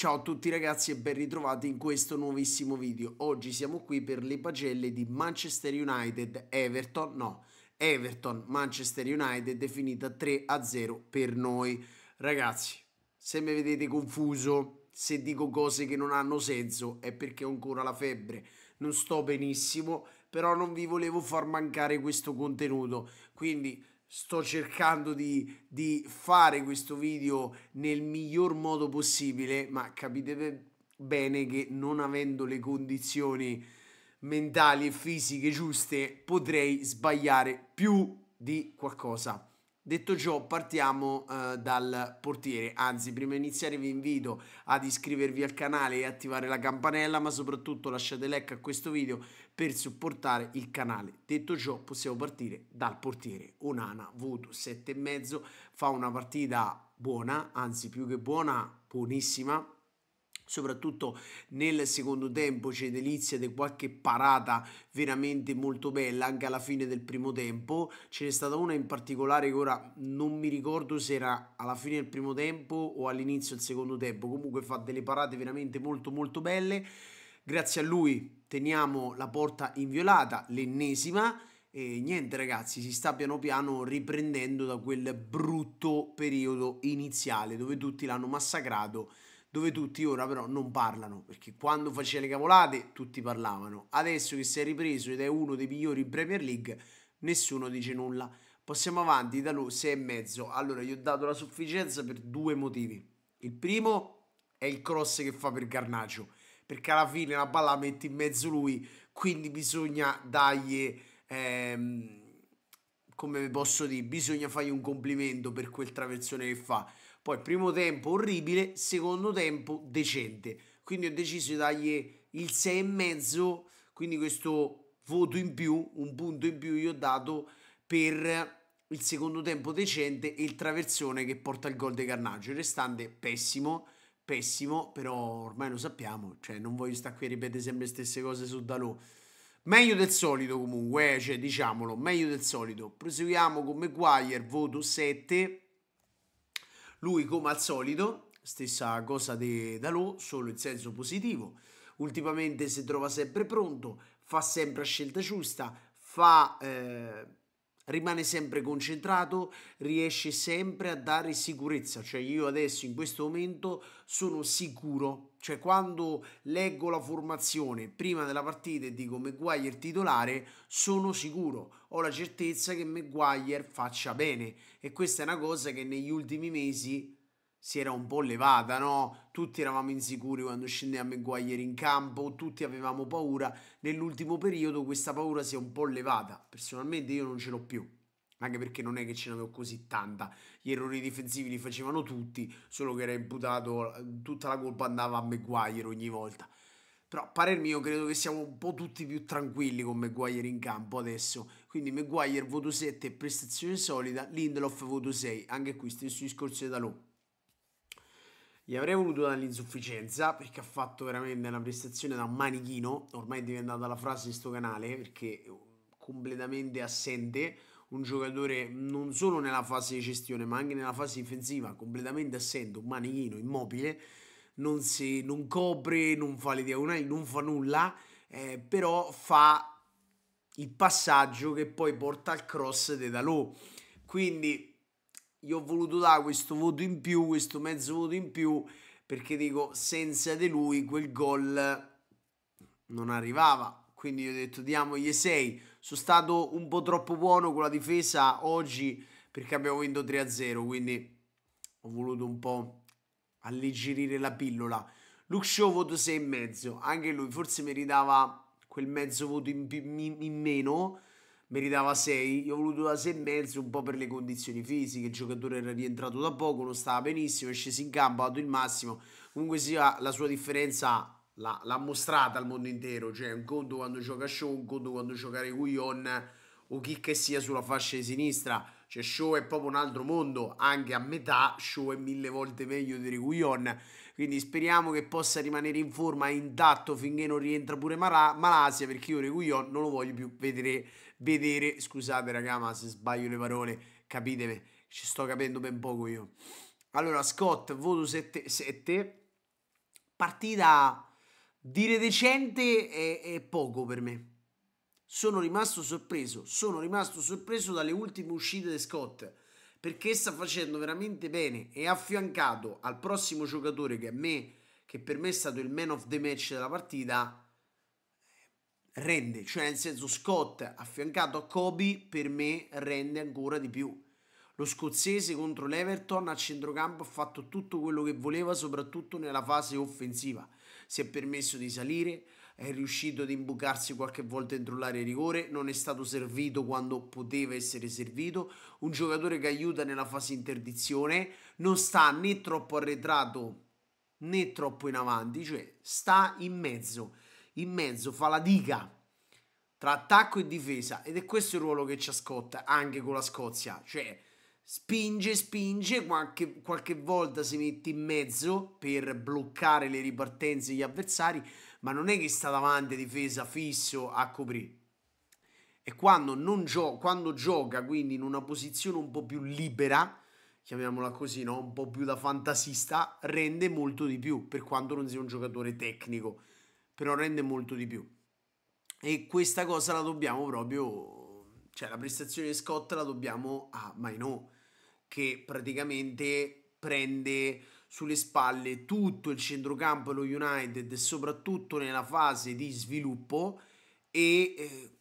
Ciao a tutti ragazzi e ben ritrovati in questo nuovissimo video. Oggi siamo qui per le pagelle di Manchester United Everton, no, Everton Manchester United è finita 3-0 per noi. Ragazzi, se mi vedete confuso, se dico cose che non hanno senso è perché ho ancora la febbre, non sto benissimo, però non vi volevo far mancare questo contenuto, quindi sto cercando di, di, fare questo video nel miglior modo possibile, ma capite bene che non avendo le condizioni mentali e fisiche giuste potrei sbagliare più di qualcosa. Detto ciò, partiamo eh, dal portiere. Anzi, prima di iniziare vi invito ad iscrivervi al canale e attivare la campanella, ma soprattutto lasciate like a questo video per supportare il canale. Detto ciò, possiamo partire dal portiere. Onana, voto 7,5, fa una partita buona, anzi più che buona, buonissima, soprattutto nel secondo tempo c'è delizia di qualche parata veramente molto bella anche alla fine del primo tempo ce n'è stata una in particolare che ora non mi ricordo se era alla fine del primo tempo o all'inizio del secondo tempo comunque fa delle parate veramente molto molto belle grazie a lui teniamo la porta inviolata l'ennesima e niente ragazzi, si sta piano piano riprendendo da quel brutto periodo iniziale dove tutti l'hanno massacrato dove tutti ora però non parlano, perché quando faceva le cavolate tutti parlavano. Adesso che si è ripreso ed è uno dei migliori in Premier League, nessuno dice nulla. Passiamo avanti, da lui 6 e mezzo. Allora, gli ho dato la sufficienza per due motivi. Il primo è il cross che fa per Garnaccio, perché alla fine la palla la mette in mezzo lui, quindi bisogna dargli... Ehm, come posso dire, bisogna fargli un complimento per quel traversone che fa poi primo tempo orribile, secondo tempo decente. Quindi ho deciso di dargli il 6,5, quindi questo voto in più, un punto in più gli ho dato per il secondo tempo decente e il traversone che porta il gol di Carnaggio. Il restante pessimo, pessimo, però ormai lo sappiamo, cioè non voglio stare qui a ripetere sempre le stesse cose su Dalò. Meglio del solito comunque, eh, cioè diciamolo, meglio del solito. Proseguiamo con McGuire, voto 7. Lui, come al solito, stessa cosa di Dalò, solo in senso positivo. Ultimamente si trova sempre pronto, fa sempre la scelta giusta, fa... Eh, rimane sempre concentrato, riesce sempre a dare sicurezza, cioè io adesso in questo momento sono sicuro, cioè quando leggo la formazione prima della partita e dico Maguire titolare, sono sicuro, ho la certezza che Maguire faccia bene e questa è una cosa che negli ultimi mesi si era un po' levata, no? Tutti eravamo insicuri quando scendeva Maguire in campo, tutti avevamo paura. Nell'ultimo periodo questa paura si è un po' levata. Personalmente io non ce l'ho più. Anche perché non è che ce n'avevo così tanta. Gli errori difensivi li facevano tutti, solo che era imputato, tutta la colpa andava a Maguire ogni volta. Però a parer mio credo che siamo un po' tutti più tranquilli con Maguire in campo adesso. Quindi Maguire voto 7, prestazione solida, Lindelof voto 6. Anche qui stesso discorso da Dalot. Gli avrei voluto dare l'insufficienza perché ha fatto veramente una prestazione da manichino, ormai è diventata la frase di sto canale perché completamente assente, un giocatore non solo nella fase di gestione ma anche nella fase difensiva, completamente assente, un manichino immobile, non, si, non copre, non fa le diagonali, non fa nulla, eh, però fa il passaggio che poi porta al cross di Dalò. Quindi io ho voluto dare questo voto in più, questo mezzo voto in più, perché dico senza di lui quel gol non arrivava. Quindi io ho detto diamogli 6. Sono stato un po' troppo buono con la difesa oggi perché abbiamo vinto 3-0, quindi ho voluto un po' alleggerire la pillola. Luke Show voto 6,5, anche lui forse meritava quel mezzo voto in, in, in meno, meritava 6, io ho voluto da 6,5 un po' per le condizioni fisiche, il giocatore era rientrato da poco, non stava benissimo, è sceso in campo, ha dato il massimo, comunque sia la sua differenza l'ha, mostrata al mondo intero, cioè un conto quando gioca Show, un conto quando gioca Reguillon o chi che sia sulla fascia di sinistra, cioè Show è proprio un altro mondo, anche a metà Show è mille volte meglio di Reguillon, quindi speriamo che possa rimanere in forma intatto finché non rientra pure Mara- Malasia perché io Reguillon non lo voglio più vedere vedere, scusate raga ma se sbaglio le parole capitemi, ci sto capendo ben poco io. Allora Scott, voto 7, 7. partita dire decente è, è poco per me. Sono rimasto sorpreso, sono rimasto sorpreso dalle ultime uscite di Scott perché sta facendo veramente bene e affiancato al prossimo giocatore che, me, che per me è stato il man of the match della partita rende, cioè nel senso Scott affiancato a Kobe per me rende ancora di più. Lo scozzese contro l'Everton a centrocampo ha fatto tutto quello che voleva, soprattutto nella fase offensiva. Si è permesso di salire, è riuscito ad imbucarsi qualche volta dentro l'area rigore, non è stato servito quando poteva essere servito. Un giocatore che aiuta nella fase interdizione, non sta né troppo arretrato né troppo in avanti, cioè sta in mezzo in mezzo, fa la diga tra attacco e difesa ed è questo il ruolo che ci ascolta anche con la Scozia, cioè spinge, spinge, qualche, qualche volta si mette in mezzo per bloccare le ripartenze degli avversari, ma non è che sta davanti a difesa fisso a coprire. E quando, non gio- quando gioca quindi in una posizione un po' più libera, chiamiamola così, no? un po' più da fantasista, rende molto di più per quanto non sia un giocatore tecnico però rende molto di più. E questa cosa la dobbiamo proprio, cioè la prestazione di Scott la dobbiamo a Maino, che praticamente prende sulle spalle tutto il centrocampo dello United, soprattutto nella fase di sviluppo, e eh,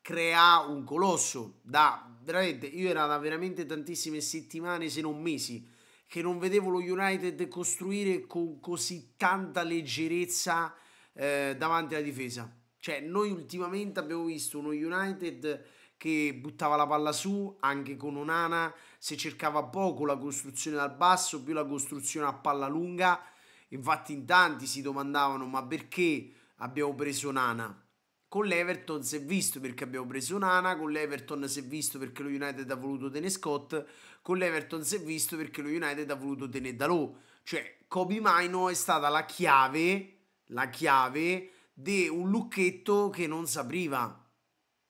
crea un colosso. Da veramente, io era da veramente tantissime settimane, se non mesi, che non vedevo lo United costruire con così tanta leggerezza eh, davanti alla difesa. Cioè, noi ultimamente abbiamo visto uno United che buttava la palla su anche con Onana, se cercava poco la costruzione dal basso, più la costruzione a palla lunga. Infatti in tanti si domandavano ma perché abbiamo preso Onana? Con l'Everton si è visto perché abbiamo preso Nana, con l'Everton si è visto perché lo United ha voluto tenere Scott, con l'Everton si è visto perché lo United ha voluto tenere Dalò. Cioè, Kobe Mino è stata la chiave la chiave di un lucchetto che non si apriva.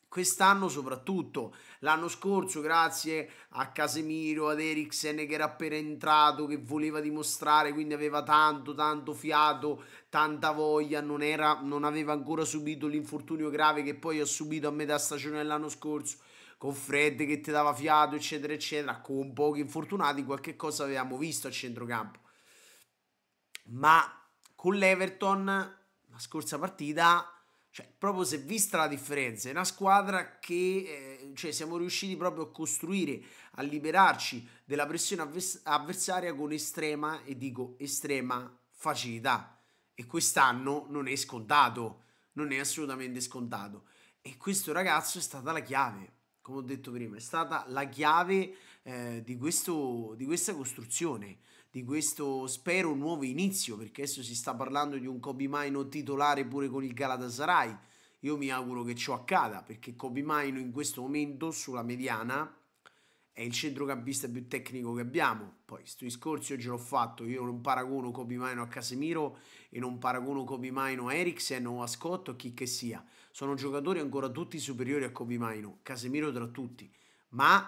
Quest'anno soprattutto, l'anno scorso grazie a Casemiro, ad Eriksen che era appena entrato, che voleva dimostrare, quindi aveva tanto, tanto fiato, tanta voglia, non, era, non aveva ancora subito l'infortunio grave che poi ha subito a metà stagione dell'anno scorso con Fred che ti dava fiato, eccetera, eccetera, con pochi infortunati, qualche cosa avevamo visto a centrocampo. Ma con l'Everton la scorsa partita, cioè, proprio si è vista la differenza. È una squadra che eh, cioè, siamo riusciti proprio a costruire, a liberarci della pressione avvers- avversaria con estrema, e dico estrema, facilità. E quest'anno non è scontato, non è assolutamente scontato. E questo ragazzo è stata la chiave, come ho detto prima, è stata la chiave eh, di, questo, di questa costruzione di questo spero nuovo inizio, perché adesso si sta parlando di un Kobe Maino titolare pure con il Galatasaray. Io mi auguro che ciò accada, perché Kobe Maino in questo momento sulla mediana è il centrocampista più tecnico che abbiamo. Poi, sto discorso io ce l'ho fatto, io non paragono Kobe Maino a Casemiro e non paragono Kobe Maino a Eriksen o a Scott o chi che sia. Sono giocatori ancora tutti superiori a Kobe Maino, Casemiro tra tutti, ma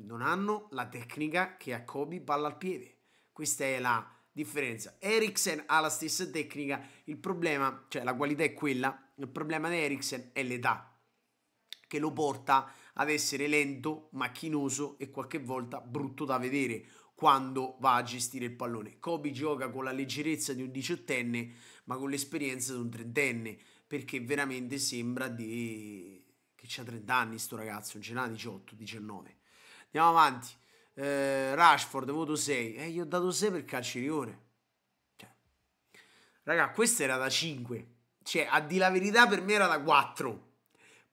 non hanno la tecnica che a Kobe palla al piede. Questa è la differenza. Eriksen ha la stessa tecnica, il problema, cioè la qualità è quella, il problema di Eriksen è l'età che lo porta ad essere lento, macchinoso e qualche volta brutto da vedere quando va a gestire il pallone. Kobe gioca con la leggerezza di un diciottenne, ma con l'esperienza di un trentenne, perché veramente sembra di... che c'ha 30 anni sto ragazzo, non ce n'ha 18, 19. Andiamo avanti eh, Rashford, voto 6, e eh, gli ho dato 6 per calcierione. Cioè, raga, questa era da 5. Cioè, a di la verità per me era da 4.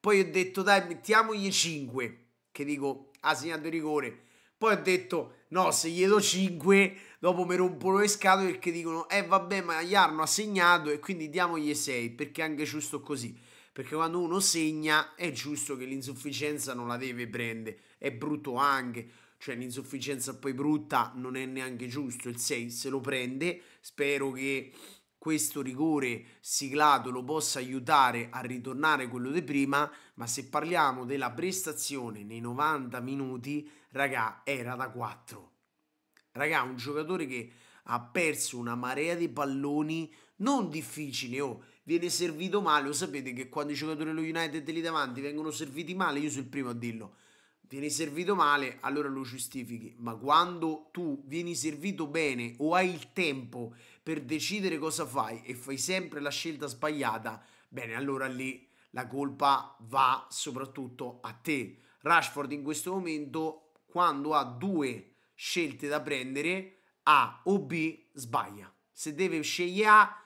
Poi ho detto, dai, mettiamogli 5. Che dico, ha ah, segnato il rigore. Poi ho detto, no, se gli do 5, dopo mi rompono le scatole perché dicono, eh vabbè, ma Jarno ha segnato e quindi diamogli 6, perché è anche giusto così. Perché quando uno segna è giusto che l'insufficienza non la deve prendere, è brutto anche cioè un'insufficienza poi brutta non è neanche giusto, il 6 se lo prende, spero che questo rigore siglato lo possa aiutare a ritornare quello di prima, ma se parliamo della prestazione nei 90 minuti, raga, era da 4. Raga, un giocatore che ha perso una marea di palloni non difficili, oh, viene servito male, lo sapete che quando i giocatori dello United lì davanti vengono serviti male, io sono il primo a dirlo, vieni servito male, allora lo giustifichi, ma quando tu vieni servito bene o hai il tempo per decidere cosa fai e fai sempre la scelta sbagliata, bene, allora lì la colpa va soprattutto a te. Rashford in questo momento, quando ha due scelte da prendere, A o B, sbaglia. Se deve scegliere A,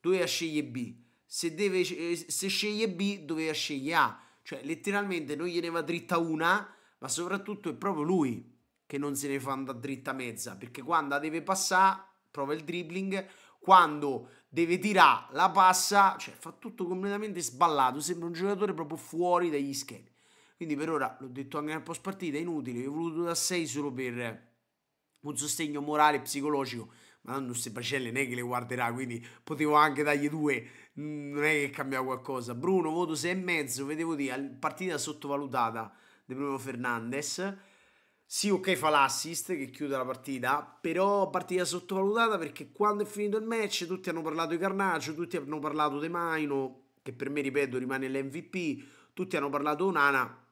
doveva scegliere B. Se, deve, eh, se sceglie B, doveva scegliere A. Cioè, letteralmente non gliene va dritta una, ma soprattutto è proprio lui che non se ne fa andare dritta a mezza, perché quando deve passare prova il dribbling, quando deve tirare la passa, cioè fa tutto completamente sballato, sembra un giocatore proprio fuori dagli schemi. Quindi per ora, l'ho detto anche nel post partita, è inutile, io ho voluto da 6 solo per un sostegno morale e psicologico, ma tanto queste pacelle non è che le guarderà, quindi potevo anche dargli due, non è che cambia qualcosa. Bruno, voto 6,5, vedevo di partita sottovalutata di Bruno Fernandes. Sì, ok, fa l'assist che chiude la partita, però partita sottovalutata perché quando è finito il match tutti hanno parlato di Carnaccio, tutti hanno parlato di Maino, che per me, ripeto, rimane l'MVP, tutti hanno parlato di Onana,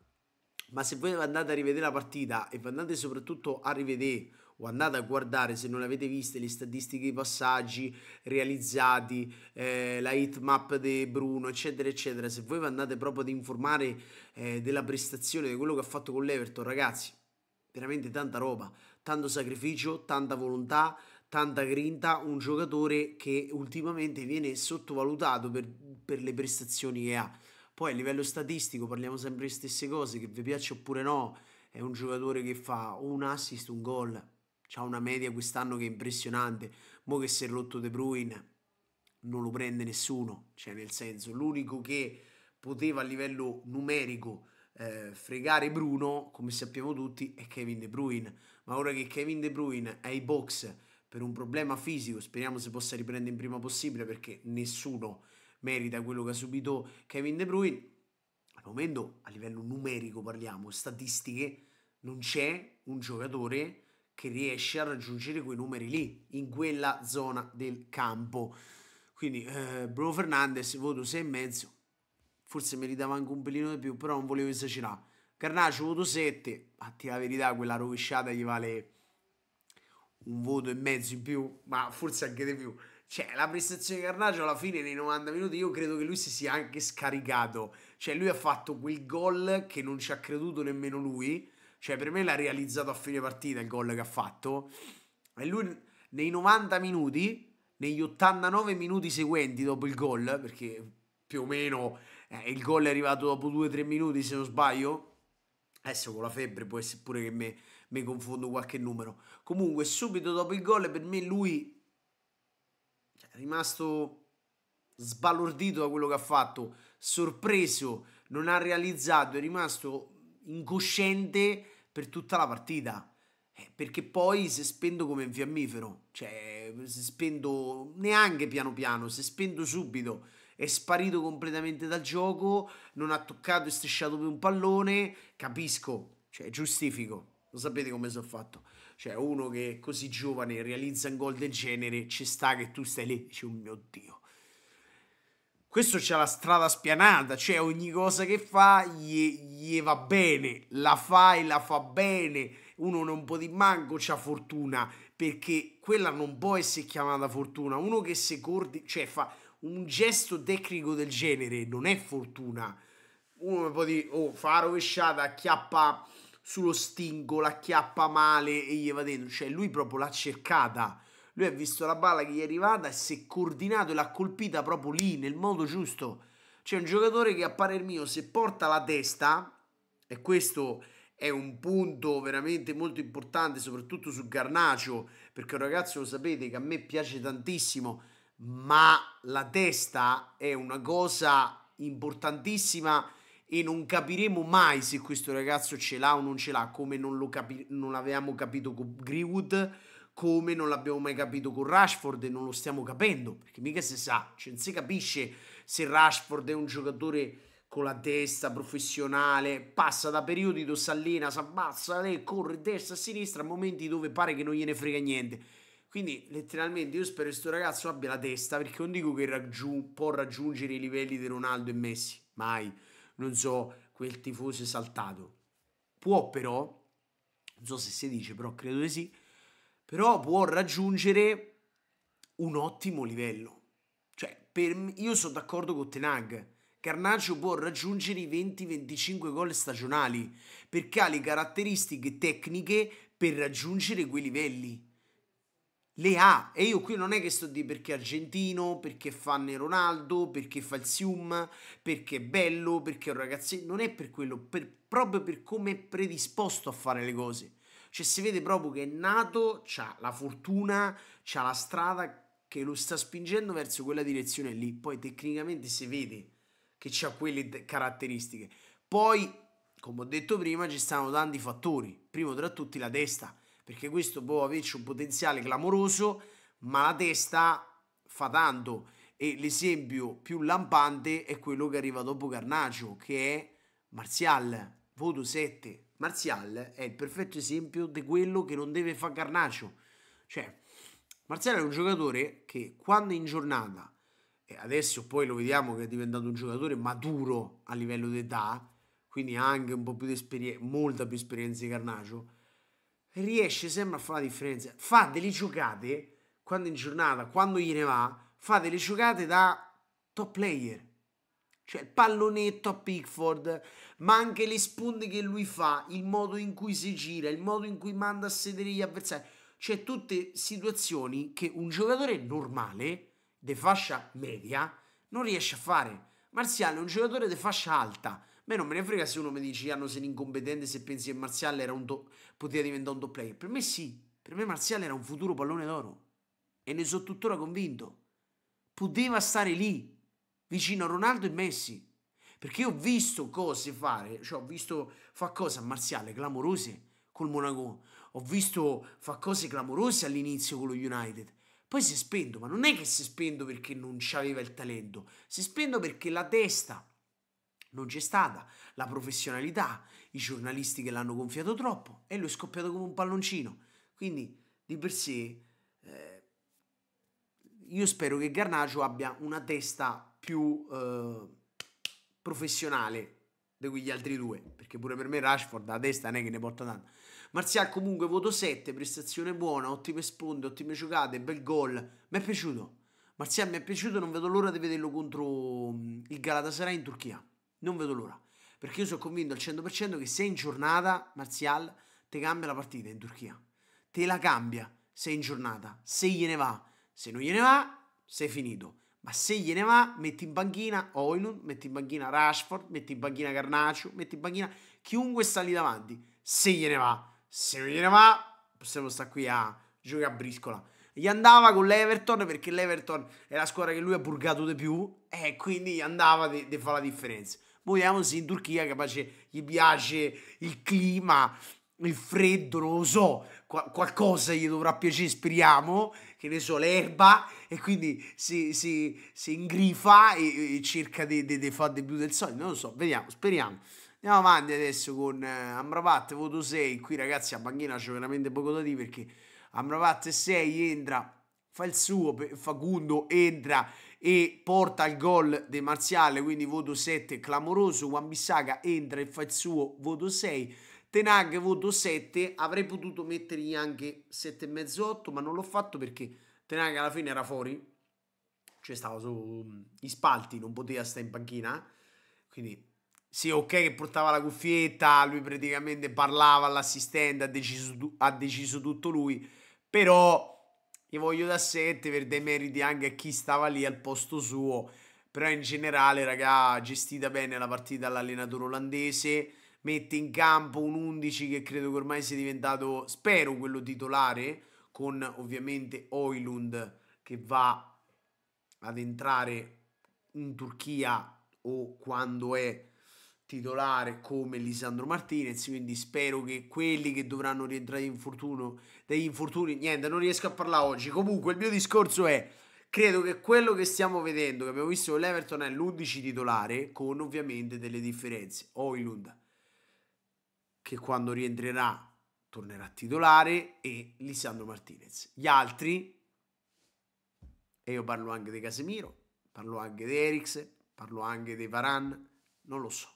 ma se voi andate a rivedere la partita e andate soprattutto a rivedere o andate a guardare se non avete visto le statistiche dei passaggi realizzati, eh, la map di Bruno, eccetera, eccetera. Se voi vi andate proprio ad informare eh, della prestazione di quello che ha fatto con l'Everton, ragazzi, veramente tanta roba, tanto sacrificio, tanta volontà, tanta grinta, un giocatore che ultimamente viene sottovalutato per, per, le prestazioni che ha. Poi a livello statistico parliamo sempre le stesse cose, che vi piace oppure no, è un giocatore che fa un assist, un gol, ha una media quest'anno che è impressionante. Mo che si è rotto De Bruyne non lo prende nessuno, cioè nel senso l'unico che poteva a livello numerico eh, fregare Bruno, come sappiamo tutti, è Kevin De Bruyne. Ma ora che Kevin De Bruyne è ai box per un problema fisico, speriamo si possa riprendere in prima possibile perché nessuno merita quello che ha subito Kevin De Bruyne. Al momento a livello numerico parliamo, statistiche, non c'è un giocatore che riesce a raggiungere quei numeri lì, in quella zona del campo. Quindi eh, Bruno Fernandes, voto 6,5, forse meritava anche un pelino di più, però non volevo esagerare. Carnaccio, voto 7, a dire la verità quella rovesciata gli vale un voto e mezzo in più, ma forse anche di più. Cioè, la prestazione di Carnaccio alla fine nei 90 minuti io credo che lui si sia anche scaricato. Cioè, lui ha fatto quel gol che non ci ha creduto nemmeno lui cioè, per me l'ha realizzato a fine partita il gol che ha fatto. E lui nei 90 minuti, negli 89 minuti seguenti dopo il gol, perché più o meno eh, il gol è arrivato dopo 2-3 minuti se non sbaglio. Adesso con la febbre può essere pure che me, me confondo qualche numero. Comunque, subito dopo il gol, per me lui cioè, è rimasto sbalordito da quello che ha fatto, sorpreso, non ha realizzato, è rimasto incosciente per tutta la partita. Eh, perché poi se spendo come un fiammifero, cioè se spendo neanche piano piano, se spendo subito è sparito completamente dal gioco, non ha toccato e strisciato più un pallone, capisco, cioè giustifico. Lo sapete come sono fatto? Cioè uno che è così giovane realizza un gol del genere, ci sta che tu stai lì e dici, oh mio Dio, questo c'ha la strada spianata, cioè ogni cosa che fa gli, gli va bene, la fa e la fa bene. Uno non può di manco c'ha fortuna, perché quella non può essere chiamata fortuna. Uno che se cordi, cioè fa un gesto tecnico del genere, non è fortuna. Uno può dire, oh, fa rovesciata, acchiappa sullo stingo, l'acchiappa male e gli va dentro. Cioè lui proprio l'ha cercata lui ha visto la palla che gli è arrivata e si è coordinato e l'ha colpita proprio lì, nel modo giusto. C'è un giocatore che a parer mio, se porta la testa, e questo è un punto veramente molto importante, soprattutto su Garnacio, perché ragazzi lo sapete che a me piace tantissimo, ma la testa è una cosa importantissima e non capiremo mai se questo ragazzo ce l'ha o non ce l'ha, come non, lo capi- non avevamo capito con Greenwood come non l'abbiamo mai capito con Rashford e non lo stiamo capendo, perché mica si sa, cioè, non si capisce se Rashford è un giocatore con la testa professionale, passa da periodi dove si si abbassa, lei corre destra e sinistra, a momenti dove pare che non gliene frega niente. Quindi letteralmente io spero che questo ragazzo abbia la testa, perché non dico che raggiung- può raggiungere i livelli di Ronaldo e Messi, mai, non so, quel tifoso esaltato. Può però, non so se si dice, però credo di sì, però può raggiungere un ottimo livello. Cioè, per, io sono d'accordo con Tenag. Carnaccio può raggiungere i 20-25 gol stagionali perché ha le caratteristiche tecniche per raggiungere quei livelli. Le ha, e io qui non è che sto di perché è argentino, perché fanno Ronaldo, perché fa il Sium, perché è bello, perché è un ragazzino, non è per quello, per, proprio per come è predisposto a fare le cose. Cioè si vede proprio che è nato, ha la fortuna, ha la strada che lo sta spingendo verso quella direzione lì. Poi tecnicamente si vede che ha quelle caratteristiche. Poi, come ho detto prima, ci stanno tanti fattori. Primo tra tutti la testa, perché questo può averci un potenziale clamoroso, ma la testa fa tanto. E l'esempio più lampante è quello che arriva dopo Carnaccio, che è Marzial, voto 7. Marzial è il perfetto esempio di quello che non deve fare Garnaccio. Cioè, Marzial è un giocatore che quando in giornata, e adesso poi lo vediamo che è diventato un giocatore maturo a livello d'età, quindi ha anche un po' più di esperienza, molta più esperienza di Garnaccio, riesce sempre a fare la differenza. Fa delle giocate quando in giornata, quando gliene va, fa delle giocate da top player. Cioè il pallonetto a Pickford, ma anche le spunte che lui fa, il modo in cui si gira, il modo in cui manda a sedere gli avversari. Cioè tutte situazioni che un giocatore normale, di fascia media, non riesce a fare. Marziale è un giocatore di fascia alta. Beh, non me ne frega se uno mi dice hanno ah, sei incompetente se pensi che Marziale era un do- poteva diventare un top player. Per me sì, per me Marziale era un futuro pallone d'oro. E ne sono tuttora convinto. Poteva stare lì, vicino a Ronaldo e Messi. Perché ho visto cose fare, cioè ho visto fa cose a Marziale clamorose col Monaco, ho visto fa cose clamorose all'inizio con lo United. Poi si spendo, ma non è che si spendo perché non c'aveva il talento, si spendo perché la testa non c'è stata, la professionalità, i giornalisti che l'hanno gonfiato troppo e lui è scoppiato come un palloncino. Quindi di per sé eh, io spero che Garnaggio abbia una testa più eh, professionale degli altri due, perché pure per me Rashford a destra non è che ne porta tanto. Marzial comunque voto 7, prestazione buona, ottime sponde, ottime giocate, bel gol, mi è piaciuto. Marzial mi è piaciuto, non vedo l'ora di vederlo contro mm, il Galatasaray in Turchia, non vedo l'ora, perché io sono convinto al 100% che se in giornata Marzial te cambia la partita in Turchia, te la cambia se in giornata, se gliene va, se non gliene va, sei finito. Ma se gliene va, metti in banchina Oilun, metti in banchina Rashford, metti in banchina Carnaccio, metti in banchina chiunque sta lì davanti. Se gliene va, se non gliene va, possiamo stare qui a giocare a briscola. Gli andava con l'Everton perché l'Everton è la squadra che lui ha purgato di più e quindi gli andava di, fare la differenza. se in Turchia, capace gli piace il clima, il freddo, non lo so, qualcosa gli dovrà piacere, speriamo, che ne so, l'erba e quindi si, si, si ingrifa e, e cerca di, di, di fare di più del solito. Non lo so, vediamo, speriamo. Andiamo avanti adesso con eh, Amrabat, voto 6. Qui ragazzi a Banghina c'è veramente poco da dire perché Amrabat 6 entra, fa il suo, Facundo entra e porta il gol di Marziale, quindi voto 7 clamoroso. Wan Bissaka entra e fa il suo, voto 6. Tenag voto 7, avrei potuto mettergli anche 7,5 8, ma non l'ho fatto perché Tenag alla fine era fuori, cioè stava su mm, gli spalti, non poteva stare in panchina, quindi sì, ok che portava la cuffietta, lui praticamente parlava all'assistente, ha deciso, ha deciso tutto lui, però gli voglio da 7 per dei meriti anche a chi stava lì al posto suo, però in generale, raga, gestita bene la partita all'allenatore olandese, mette in campo un 11 che credo che ormai sia diventato, spero, quello titolare, con ovviamente Oilund che va ad entrare in Turchia o quando è titolare come Lisandro Martinez, quindi spero che quelli che dovranno rientrare in fortuno, degli infortuni, niente, non riesco a parlare oggi. Comunque il mio discorso è credo che quello che stiamo vedendo, che abbiamo visto con l'Everton è l'11 titolare con ovviamente delle differenze. Oilund che quando rientrerà tornerà titolare, e Lisandro Martinez. Gli altri, e io parlo anche di Casemiro, parlo anche di Eriksen, parlo anche di Varan, non lo so.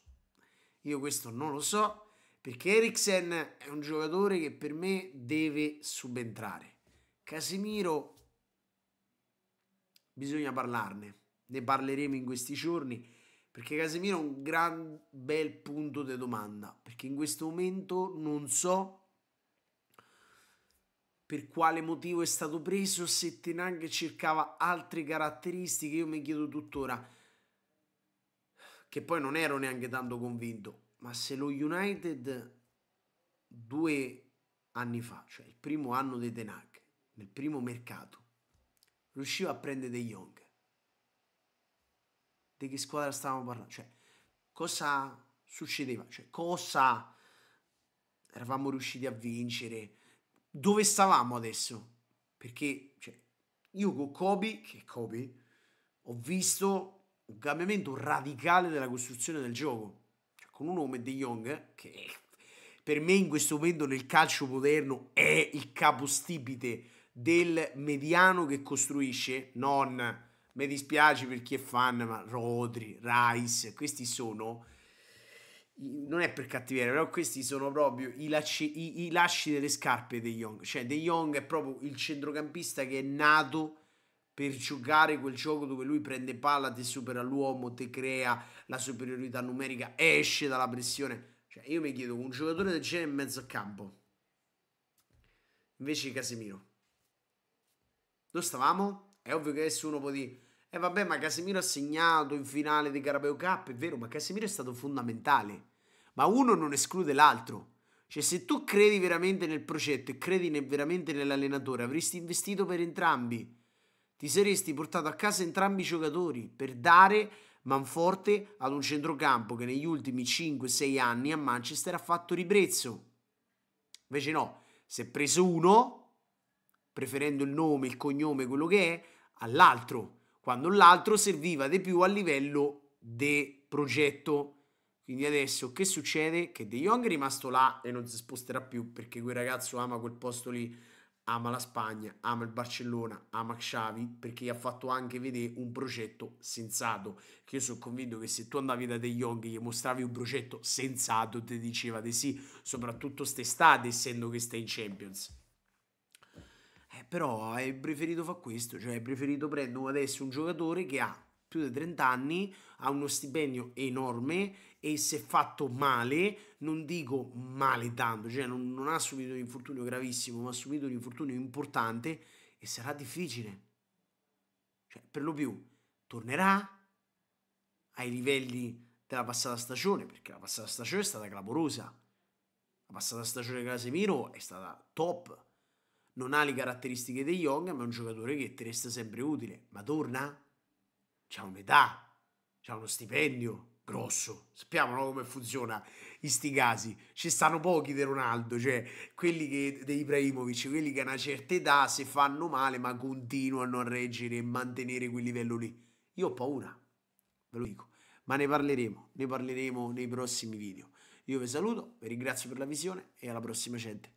Io questo non lo so perché Eriksen è un giocatore che per me deve subentrare. Casemiro bisogna parlarne, ne parleremo in questi giorni perché Casemiro è un gran bel punto di domanda. Perché in questo momento non so per quale motivo è stato preso, se Tenang cercava altre caratteristiche, io mi chiedo tuttora, che poi non ero neanche tanto convinto, ma se lo United due anni fa, cioè il primo anno di Tenang, nel primo mercato, riusciva a prendere De Jong, di che squadra stavamo parlando, cioè cosa succedeva, cioè cosa eravamo riusciti a vincere, dove stavamo adesso, perché cioè, io con Kobe, che Kobe, ho visto un cambiamento radicale della costruzione del gioco, cioè, con un nome De Jong che per me in questo momento nel calcio moderno è il capostipite del mediano che costruisce, non mi dispiace per chi è fan, ma Rodri, Rice, questi sono non è per cattiveria, però questi sono proprio i, lacci, i, i lasci delle scarpe De Jong. Cioè, De Jong è proprio il centrocampista che è nato per giocare quel gioco dove lui prende palla, ti supera l'uomo, ti crea la superiorità numerica, esce dalla pressione. Cioè, io mi chiedo, un giocatore del genere in mezzo a campo, invece di Casemiro, dove stavamo? È ovvio che nessuno può dire e eh vabbè, ma Casemiro ha segnato in finale di Carabeo Cup, è vero, ma Casemiro è stato fondamentale. Ma uno non esclude l'altro. Cioè, se tu credi veramente nel progetto e credi ne- veramente nell'allenatore, avresti investito per entrambi. Ti saresti portato a casa entrambi i giocatori per dare manforte ad un centrocampo che negli ultimi 5-6 anni a Manchester ha fatto ribrezzo. Invece no, si è preso uno, preferendo il nome, il cognome, quello che è, all'altro quando l'altro serviva di più a livello di progetto. Quindi adesso che succede? Che De Jong è rimasto là e non si sposterà più perché quel ragazzo ama quel posto lì, ama la Spagna, ama il Barcellona, ama Xavi perché gli ha fatto anche vedere un progetto sensato. Che io sono convinto che se tu andavi da De Jong e gli mostravi un progetto sensato ti diceva di sì, soprattutto quest'estate, essendo che stai in Champions però hai preferito fare questo, cioè hai preferito prendere adesso un giocatore che ha più di 30 anni, ha uno stipendio enorme e se fatto male, non dico male tanto, cioè non, non ha subito un infortunio gravissimo, ma ha subito un infortunio importante e sarà difficile. Cioè, per lo più, tornerà ai livelli della passata stagione, perché la passata stagione è stata clamorosa. La passata stagione di Casemiro è stata top. Non ha le caratteristiche di Young, ma è un giocatore che ti resta sempre utile. Ma torna? C'ha un'età, c'ha uno stipendio grosso. Sappiamo no, come funziona in sti casi. Ci stanno pochi di Ronaldo, cioè quelli che, di Ibrahimovic, quelli che a una certa età si fanno male ma continuano a reggere e mantenere quel livello lì. Io ho paura, ve lo dico, ma ne parleremo, ne parleremo nei prossimi video. Io vi saluto, vi ringrazio per la visione e alla prossima gente.